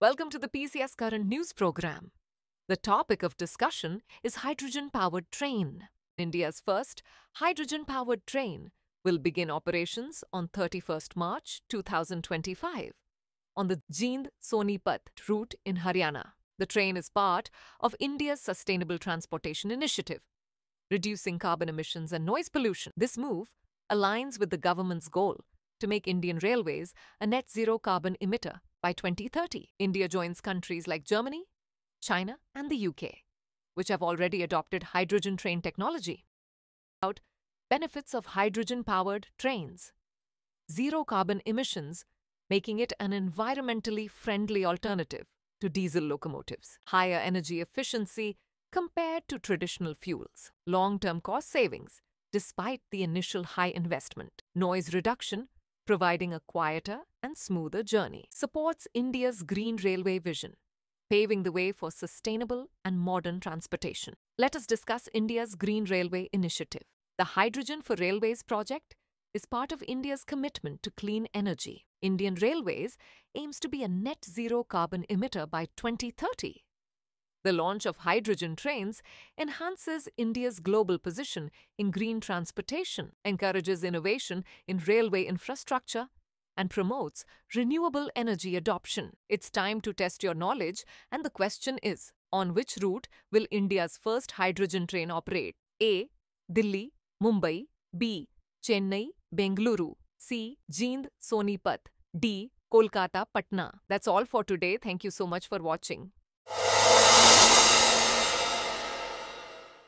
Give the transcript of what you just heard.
Welcome to the PCS Current News Program. The topic of discussion is hydrogen powered train. India's first hydrogen powered train will begin operations on 31st March 2025 on the Jind Sonipat route in Haryana. The train is part of India's Sustainable Transportation Initiative, reducing carbon emissions and noise pollution. This move aligns with the government's goal to make Indian railways a net zero carbon emitter by 2030, India joins countries like Germany, China, and the UK, which have already adopted hydrogen train technology. About benefits of hydrogen powered trains zero carbon emissions, making it an environmentally friendly alternative to diesel locomotives, higher energy efficiency compared to traditional fuels, long term cost savings despite the initial high investment, noise reduction providing a quieter and smoother journey, supports India's green railway vision, paving the way for sustainable and modern transportation. Let us discuss India's Green Railway Initiative. The Hydrogen for Railways project is part of India's commitment to clean energy. Indian Railways aims to be a net zero carbon emitter by 2030 the launch of hydrogen trains enhances India's global position in green transportation, encourages innovation in railway infrastructure, and promotes renewable energy adoption. It's time to test your knowledge, and the question is on which route will India's first hydrogen train operate? A. Delhi, Mumbai. B. Chennai, Bengaluru. C. Jind, Sonipat. D. Kolkata, Patna. That's all for today. Thank you so much for watching.